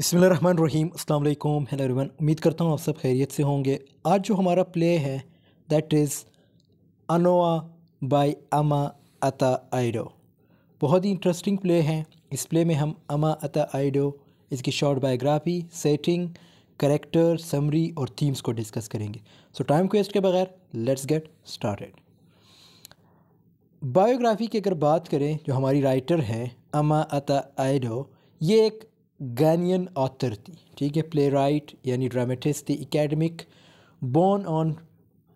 बसमान रहीम अल्लाम hello everyone उम्मीद करता हूँ आप सब खैरियत से होंगे आज जो हमारा प्ले है दैट इज़ अनोआ बाय अमा अता आइडो बहुत ही इंटरेस्टिंग प्ले है इस प्ले में हम अमा अता आइडो इसकी short biography setting character summary और थीम्स को डिस्कस करेंगे सो टाइम वेस्ट के बगैर लेट्स गेट स्टार्टेड बायोग्राफी की अगर बात करें जो हमारी राइटर हैं अमा अता आइडो ये एक गैनियन ऑथर थी ठीक है प्ले राइट यानी ड्रामेटिस्ट थी academic born on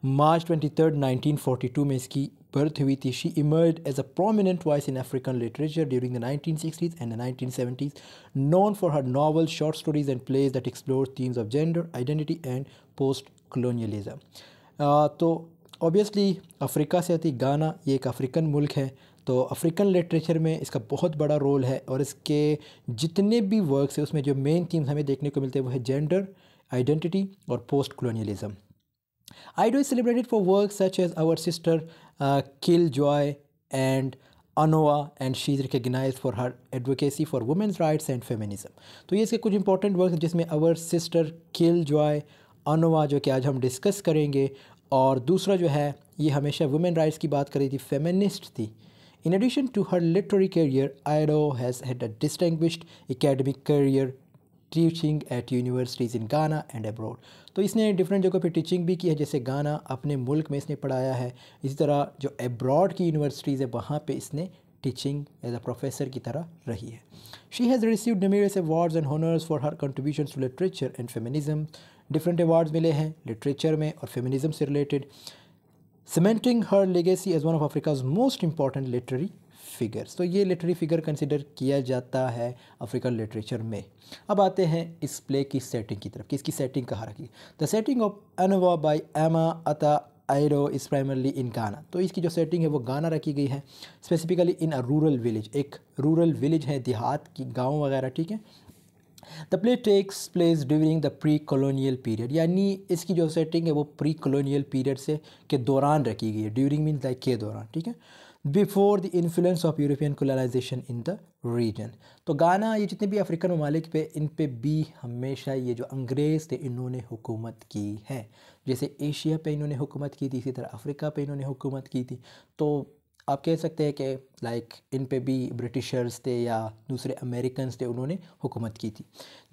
March twenty third nineteen forty two में इसकी बर्थ हुई थी she emerge as a prominent voice in African literature during the nineteen sixties and nineteen seventies known for her novel short stories and plays that explore themes of gender identity and post colonialism तो obviously Africa से आती गाना ये एक African मुल्क है तो African literature में इसका बहुत बड़ा रोल है और इसके जितने भी वर्क्स हैं उसमें जो मेन थीम्स हमें देखने को मिलते हैं वो है जेंडर आइडेंटिटी और post colonialism I is celebrated for work such as Our Sister Killjoy and Anowa and she's recognise for her advocacy for women's rights and feminism तो ये इसके कुछ इंपॉर्टेंट वर्क जिसमें Our Sister Killjoy Anowa जो कि आज हम discuss करेंगे और दूसरा जो है ये हमेशा वुमेन राइट्स की बात करी थी फेमिनिस्ट थी In addition to her literary career, Ayro has had a distinguished academic career teaching at universities in Ghana and abroad. तो इसने different जगह पे teaching भी की है जैसे Ghana अपने मुल्क में इसने पढ़ाया है इसी तरह जो abroad की universities है वहाँ पे इसने teaching as a professor की तरह रही है. She has received numerous awards and honors for her contributions to literature and feminism. Different awards मिले हैं literature में और feminism से related. Cementing her legacy as one of Africa's most important literary figures तो ये लिटरेरी फिगर कंसिडर किया जाता है अफ्रीकन लिटरेचर में अब आते हैं इस प्ले की सेटिंग की तरफ कि इसकी सेटिंग कहाँ रखी the setting of Anowa by Ama Ata आयरो is primarily in गाना तो इसकी जो सेटिंग है वो गाना रखी गई है specifically in a rural village एक रूरल विलेज है देहात की गाँव वगैरह ठीक है the play takes place during the pre colonial period यानी इसकी जो सेटिंग है वो प्री कॉलोनियल पीरियड से के दौरान रखी गई है ड्यूरिंग मीन लाइक के दौरान ठीक है before the influence of European colonisation in the region तो गाना ये जितने भी अफ्रीकन ममालिक पे इन पे भी हमेशा ये जो अंग्रेज़ थे इन्होंने हुकूमत की है जैसे एशिया पे इन्होंने हुकूमत की थी इसी तरह अफ्रीका पे इन्होंने हुकूमत की थी तो आप कह सकते हैं कि लाइक इन पे भी ब्रिटिशर्स थे या दूसरे अमेरिकन थे उन्होंने हुकूमत की थी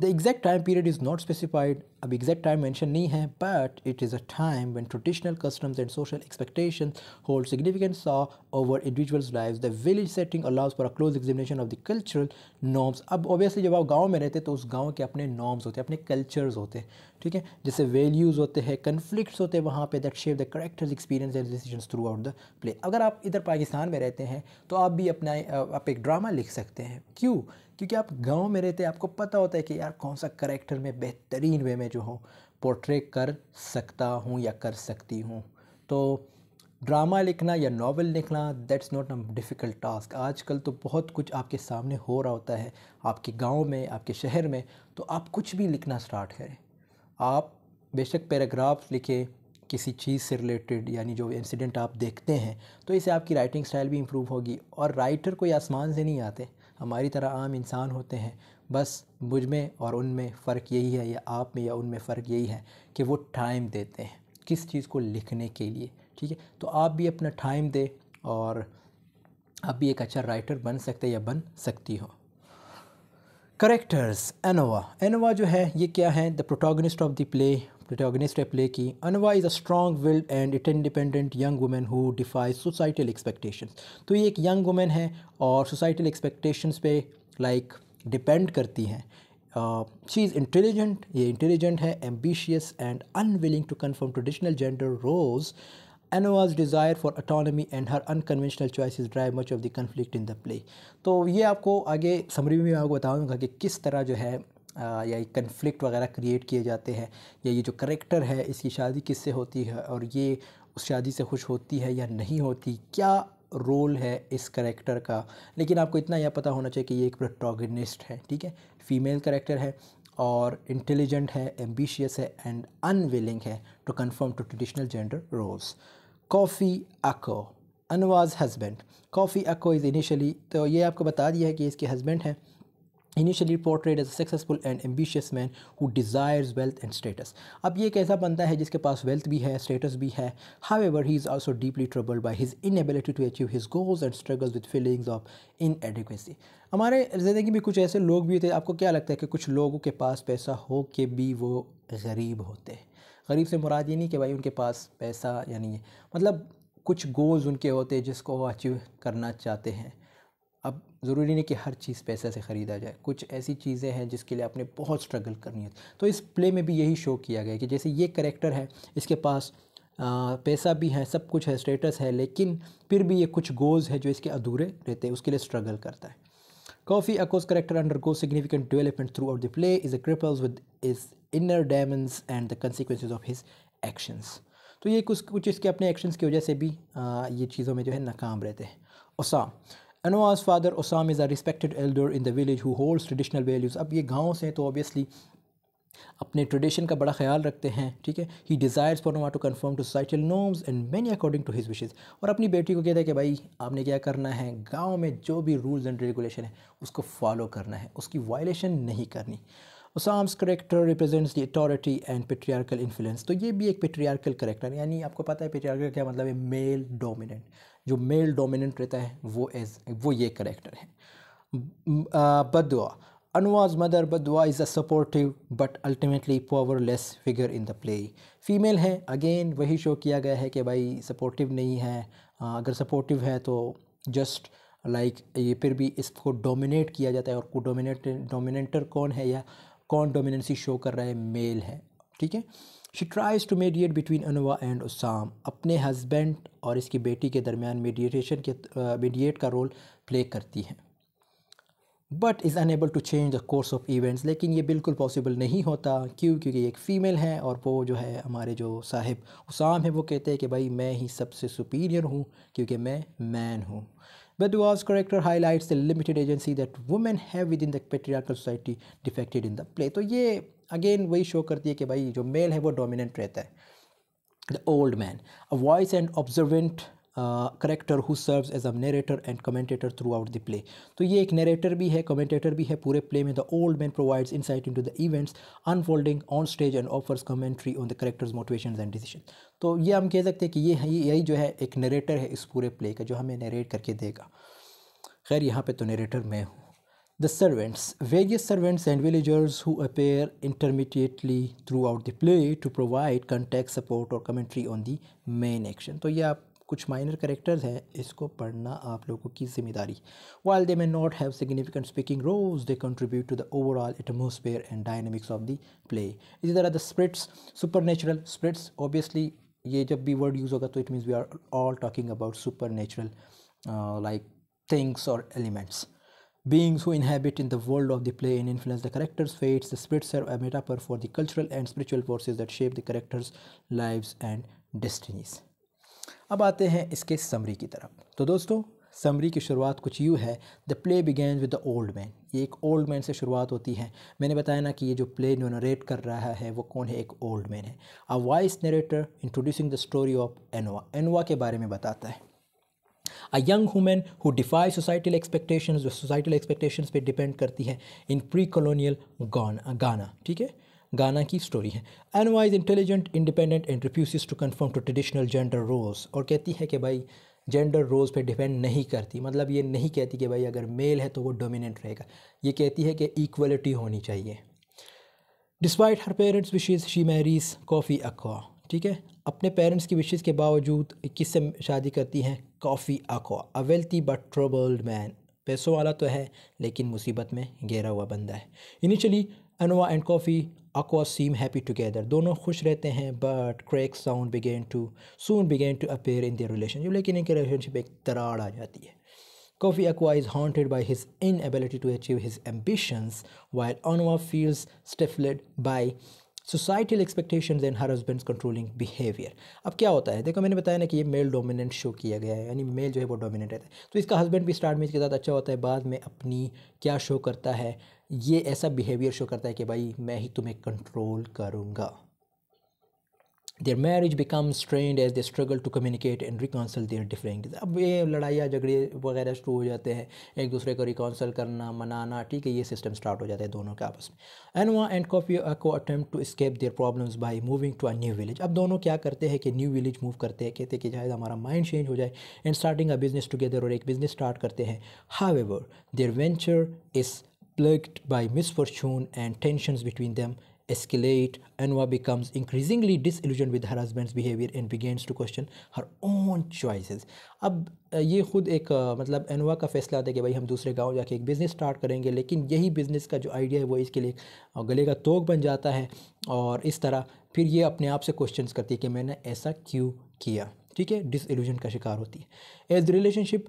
the exact time period is not specified अब एग्जैक्ट टाइम मेंशन नहीं है but it is a time when traditional customs and social expectation hold significant sway over individuals life the village setting allows for a close examination of the cultural norms अब obviously जब आप गाँव में रहते तो उस गाँव के अपने नॉर्म्स होते अपने कल्चर्स होते ठीक है जैसे वैल्यूज़ होते हैं कन्फ्लिक्ट्स होते हैं वहाँ पे that shape the characters experience and decision throughout the play अगर आप इधर पाकिस्तान में रहते हैं तो तो आप भी अपना आप एक ड्रामा लिख सकते हैं क्यों क्योंकि आप गांव में रहते हैं आपको पता होता है कि यार कौन सा करेक्टर में बेहतरीन वे में जो हो पोर्ट्रे कर सकता हूँ या कर सकती हूँ तो ड्रामा लिखना या नावल लिखना that's not a difficult task आजकल तो बहुत कुछ आपके सामने हो रहा होता है आपके गांव में आपके शहर में तो आप कुछ भी लिखना स्टार्ट करें आप बेशक पैराग्राफ लिखें किसी चीज़ से रिलेटेड यानी जो इंसिडेंट आप देखते हैं तो इससे आपकी राइटिंग स्टाइल भी इम्प्रूव होगी और राइटर कोई आसमान से नहीं आते हमारी तरह आम इंसान होते हैं बस मुझ में और उनमें फ़र्क यही है या आप में या उनमें फ़र्क यही है कि वो टाइम देते हैं किस चीज़ को लिखने के लिए ठीक है तो आप भी अपना टाइम दें और आप भी एक अच्छा राइटर बन सकते या बन सकती हो करेक्टर्स एनोवा एनोवा जो है ये क्या है the protagonist of the play protagonist I play ki Anwa is a strong-willed and independent young woman who defies societal expectations. तो ये एक young woman है और societal expectations पे like depend करती हैं शी इज़ इंटेलिजेंट ये इंटेलिजेंट है ambitious and unwilling to conform traditional gender roles Anowa's desire for autonomy and her unconventional choices drive much of the conflict in the play तो ये आपको आगे summary में मैं आपको बताऊँगा कि किस तरह जो है या कन्फ्लिक्ट वगैरह क्रिएट किए जाते हैं या ये जो करेक्टर है इसकी शादी किससे होती है और ये उस शादी से खुश होती है या नहीं होती क्या रोल है इस करेक्टर का लेकिन आपको इतना यह पता होना चाहिए कि ये एक प्रोटोगनिस्ट है ठीक है फीमेल करेक्टर है और इंटेलिजेंट है एम्बिशियस है एंड अनविलिंग है to conform to traditional gender roles Kofi Ako Anowa's husband Kofi Ako is initially तो ये आपको बता दिया है कि इसके हस्बैंड हैं initially portrayed as a successful and ambitious man who desires wealth and status अब ये एक ऐसा बनता है जिसके पास वेल्थ भी है स्टेटस भी है however he is also deeply troubled by his inability to achieve his goals and struggles with feelings of inadequacy हमारे ज़िंदगी में कुछ ऐसे लोग भी थे आपको क्या लगता है कि कुछ लोगों के पास पैसा हो के भी वो गरीब होते हैं गरीब से मुराद ये नहीं कि भाई उनके पास पैसा या नहीं है मतलब कुछ गोल्स उनके होते हैं जिसको वो अचीव करना चाहते हैं अब ज़रूरी नहीं कि हर चीज़ पैसे से ख़रीदा जाए कुछ ऐसी चीज़ें हैं जिसके लिए आपने बहुत स्ट्रगल करनी है तो इस प्ले में भी यही शो किया गया कि जैसे ये करेक्टर है इसके पास आ, पैसा भी है सब कुछ है स्टेटस है लेकिन फिर भी ये कुछ गोल्स है जो इसके अधूरे रहते हैं उसके लिए स्ट्रगल करता है Kofi Ako's character undergo significant development throughout the play is a grapples with his inner demons and the consequences of his actions तो ये कुछ कुछ इसके अपने एक्शंस की वजह से भी आ, ये चीज़ों में जो है नाकाम रहते हैं Osam Anwar's father Osam is a respected elder in the village who holds traditional values अब ये गाँव से तो ऑबियसली अपने ट्रेडिशन का बड़ा ख्याल रखते हैं ठीक है he desires for Anowa to conform to societal norms and marry according to his wishes और अपनी बेटी को कहता है कि भाई आपने क्या करना है गाँव में जो भी रूल्स एंड रेगुलेशन है उसको फॉलो करना है उसकी वायलेशन नहीं करनी Osam's character represents the authority and patriarchal influence तो ये भी एक पेट्रियारकल करेक्टर यानी आपको पता है पेट्रियारकल क्या मतलब है मेल डोमिनेंट जो मेल डोमिनेंट रहता है वो एज वो ये करेक्टर है Badua Anowa's mother Badua is a supportive but ultimately powerless figure in the play female है अगेन वही शो किया गया है कि भाई सपोर्टिव नहीं है अगर सपोर्टिव है तो जस्ट लाइक like, ये फिर भी इसको डोमिनेट किया जाता है और डोमिनेट डोमिनेटर कौन है या कौन डोमिनेंसी शो कर रहा है मेल है ठीक है she tries to mediate between Anowa and Osam अपने हस्बैंड और इसकी बेटी के दरमियान मीडिएटेशन के मीडिएट का रोल प्ले करती हैं but is unable to change the course of events लेकिन ये बिल्कुल पॉसिबल नहीं होता क्यों क्योंकि एक फ़ीमेल है और वो जो है हमारे जो साहिब उसाम है वो कहते हैं कि भाई मैं ही सबसे सुपीरियर हूँ क्योंकि मैं मैन हूँ Bedua's character highlights the limited agency that women have within the patriarchal society defected in the play. तो ये अगेन वही शो करती है कि भाई जो मेल है वो डोमिनेंट रहता है the old man a voice and observant character who serves as a narrator and commentator throughout the play तो ये एक नरेटर भी है कमेंटेटर भी है पूरे प्ले में the old man provides insight into the events unfolding on stage and offers commentary on the characters motivation and decision तो ये हम कह सकते हैं कि ये है यही जो है एक नरेटर है इस पूरे प्ले का जो हमें नरेट करके देगा खैर यहाँ पर तो नरेटर मैं हूँ The servants, various servants and villagers who appear intermittently throughout the play to provide context, support or commentary on the main action. तो ये आप कुछ माइनर करेक्टर्स हैं इसको पढ़ना आप लोगों की जिम्मेदारी while they may not have significant speaking roles they contribute to the overall atmosphere and dynamics of the play इसी तरह the spirits supernatural spirits obviously ये जब भी वर्ड यूज़ होगा तो it means we are all talking about supernatural like things और elements beings who inhabit in the world of the play and influence the characters' fates, the spirits serve a metaphor for the cultural and spiritual forces that shape the characters' lives and destinies. अब आते हैं इसके summary की तरफ तो दोस्तों summary की शुरुआत कुछ यूँ है the play begin with the old man ये एक ओल्ड मैन से शुरुआत होती है मैंने बताया ना कि ये जो प्ले नरेट कर रहा है वो कौन है एक ओल्ड मैन है a voice narrator introducing the story of Anowa Anowa के बारे में बताता है a young women who defy societal expectation जो सोसाइटल एक्सपेक्टेशन पर डिपेंड करती है इन प्री कॉलोनियल गाना ठीक है गाना की स्टोरी है Anowa intelligent independent and refuse to conform to traditional gender roles और कहती है कि भाई जेंडर रोल्स पे डिपेंड नहीं करती मतलब ये नहीं कहती कि भाई अगर मेल है तो वो डोमिनेंट रहेगा ये कहती है कि इक्वलिटी होनी चाहिए despite her parents wishes she marries Kofi Ako ठीक है अपने पेरेंट्स की विशेज़ के बावजूद किससे शादी करती हैं Kofi Ako a wealthy but troubled man पैसों वाला तो है लेकिन मुसीबत में घेरा हुआ बंदा है initially Anowa and Kofi Aqua seem happy together. दोनों खुश रहते हैं but cracks sound began to soon began to appear in their relationship. लेकिन इनके relationship एक दरार आ जाती है Kofi Aqua is haunted by his inability to achieve his ambitions, while Anwa feels stifled by societal expectations and her husband's controlling behavior. अब क्या होता है देखो मैंने बताया ना कि ये मेल डोमिनेंट शो किया गया है यानी मेल जो है वो डोमिनेंट रहता है तो इसका हस्बैंड भी स्टार्ट में इसके साथ अच्छा होता है बाद में अपनी क्या शो करता है ये ऐसा बिहेवियर शो करता है कि भाई मैं ही तुम्हें कंट्रोल करूँगा their marriage become strained as they struggle to communicate and reconcile their different अब ये लड़ाइयाँ झगड़े वगैरह शुरू हो जाते हैं एक दूसरे को रिकॉन्सल करना मनाना ठीक है ये सिस्टम स्टार्ट हो जाता है दोनों के आपस में एंड वा एंड कॉपी को attempt to escape their problems by moving to a new village अब दोनों क्या करते हैं कि न्यू विलेज मूव करते हैं कहते हैं कि शायद हमारा माइंड चेंज हो जाए and starting a business together और एक बिजनेस स्टार्ट करते हैं however their venture is plagued by misfortune and tensions between them escalate, Anwa becomes increasingly disillusioned with her husband's behavior and begins to question her own choices. अब ये ख़ुद एक मतलब अनवा का फैसला आता है कि भाई हम दूसरे गांव जाके एक बिज़नेस स्टार्ट करेंगे लेकिन यही बिज़नेस का जो आइडिया है वो इसके लिए गले का तोक बन जाता है और इस तरह फिर ये अपने आप से क्वेश्चंस करती है कि मैंने ऐसा क्यों किया ठीक है डिसल्यूजन का शिकार होती है as the relationship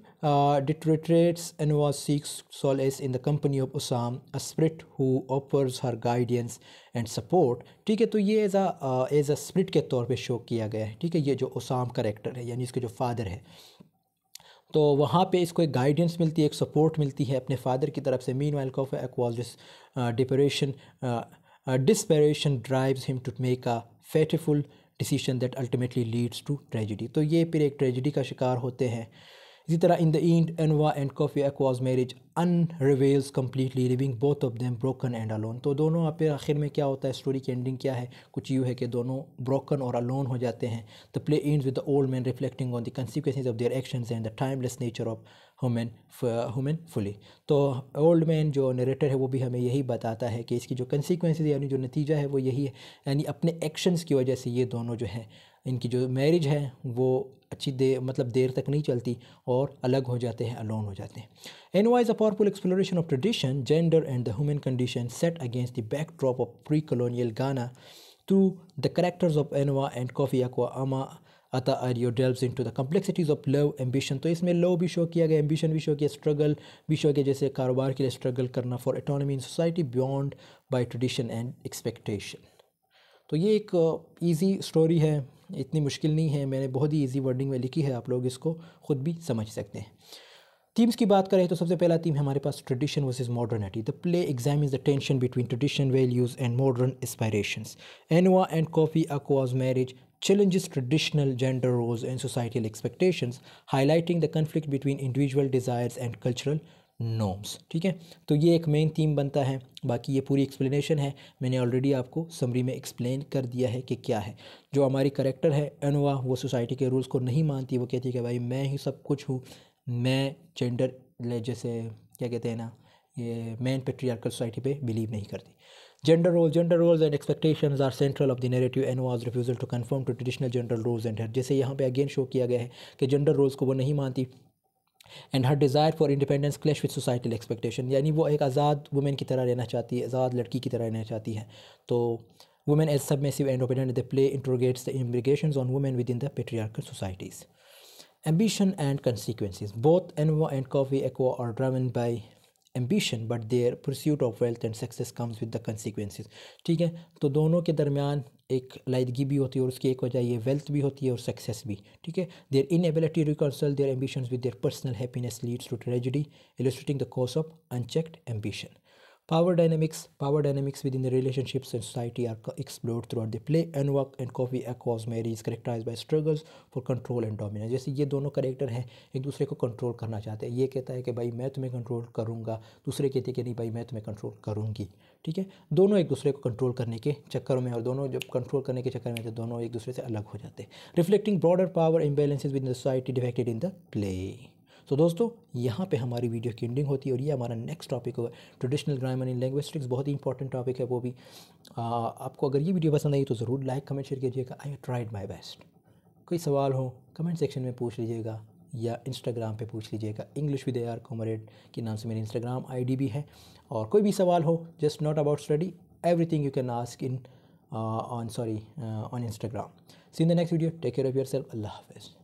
deteriorates and was seeks solace in the company of Osam a spirit who offers her guidance and support ठीक है तो ये as ah as a spirit के तौर पे शो किया गया है ठीक है ये जो उसाम करेक्टर है यानी इसके जो फादर है तो वहाँ पे इसको एक गाइडेंस मिलती है एक सपोर्ट मिलती है अपने फादर की तरफ से meanwhile Kofi Ako's depression desperation drives him to make a fateful decision that ultimately leads to tragedy तो ये फिर एक ट्रेजिडी का शिकार होते हैं इसी तरह in the end Anowa and Kofi Ako's marriage unravels completely leaving both of them broken and alone तो दोनों आप आखिर में क्या होता है स्टोरी की एंडिंग क्या है कुछ यूँ है कि दोनों ब्रोकन और अलोन हो जाते हैं the play end with the old man reflecting on the consequences of their action and the timeless nature of human human folly तो ओल्ड मैन जो नरेटर है वो भी हमें यही बताता है कि इसकी जो कंसिक्वेंसेज यानी जो नतीजा है वो यही है यानी अपने एक्शंस की वजह से ये दोनों जो हैं इनकी जो मैरिज है वो अच्छी देर मतलब देर तक नहीं चलती और अलग हो जाते हैं अलोन हो जाते हैं Anowa is a powerful exploration of tradition gender and the human condition set against the backdrop of pre colonial Ghana through the characters of Anowa and Kofi Ako Ama Ata Aidoo delves into the complexities of love ambition तो इसमें love भी show किया गया ambition भी show किया struggle भी show किया जैसे कारोबार के लिए स्ट्रगल करना for autonomy in society beyond by tradition and expectation तो ये एक ईजी uh, स्टोरी है इतनी मुश्किल नहीं है मैंने बहुत ही ईजी वर्डिंग में लिखी है आप लोग इसको ख़ुद भी समझ सकते हैं थीम्स की बात करें तो सबसे पहला थीम हमारे पास tradition is modernity the play examines is the tension between tradition values and modern aspirations Anowa and Kofi Ako's marriage challenges traditional gender roles and societal expectations, highlighting the conflict between individual desires and cultural norms ठीक है तो ये एक main theme बनता है बाकी ये पूरी एक्सप्लेनेशन है मैंने ऑलरेडी आपको समरी में एक्सप्लेन कर दिया है कि क्या है जो हमारी करेक्टर है अनवा वो सोसाइटी के रूल्स को नहीं मानती वो कहती है कि भाई मैं ही सब कुछ हूँ मैं जेंडर जैसे क्या कहते हैं ना ये मैन पेट्रियारकल सोसाइटी पे बिलीव नहीं करती gender role gender roles and expectation are central of the narrative Anowa's refusal to conform to traditional gender roles and जैसे यहाँ पे अगेन शो किया गया है कि जेंडर रोल्स को वो नहीं मानती and her desire for independence clashes with societal expectation यानी वो एक आज़ाद वुमेन की तरह रहना चाहती है आज़ाद लड़की की तरह रहना चाहती है तो women as sub submissive and opinion the play interrogates the immigration on women within the patriarchal societies ambition and consequences both एन वो and Kofi Ekwa are driven by ambition but their pursuit of wealth and success comes with the consequences ठीक है तो दोनों के दरमियान एक लाइदगी भी होती है और उसकी एक वजह ये वेल्थ भी होती है और सक्सेस भी ठीक है their inability reconcile their ambition with their personal happiness leads to tragedy illustrating the cause of unchecked ambition power dynamics power dynamics within the relationships and society are explored through throughout the play and work and Kofi marriage marriage characterize by struggles for control and dominance जैसे ये दोनों character हैं एक दूसरे को control करना चाहते हैं ये कहता है कि भाई मैं तुम्हें कंट्रोल करूँगा दूसरे कहते हैं कि नहीं भाई मैं तुम्हें कंट्रोल करूँगी ठीक है दोनों एक दूसरे को कंट्रोल करने के चक्कर में और दोनों जब कंट्रोल करने के चक्कर में तो दोनों एक दूसरे से अलग हो जाते हैं reflecting broader power imbalances with the society depicted in the play तो दोस्तों यहाँ पे हमारी वीडियो की एंडिंग होती है और ये हमारा नेक्स्ट टॉपिक होगा ट्रेडिशनल ग्रामर इन लैंग्विस्टिक्स बहुत ही इंपॉर्टेंट टॉपिक है वो भी आ, आपको अगर ये वीडियो पसंद आई तो ज़रूर लाइक कमेंट शेयर कीजिएगा आई ट्राइड माई बेस्ट कोई सवाल हो कमेंट सेक्शन में पूछ लीजिएगा या इंस्टाग्राम पे पूछ लीजिएगा इंग्लिश विद आर कॉमरेड के नाम से मेरी इंस्टाग्राम आईडी भी है और कोई भी सवाल हो just not about study everything you can ask in on sorry on Instagram see in the next video take care of yourself अल्लाह हाफिज़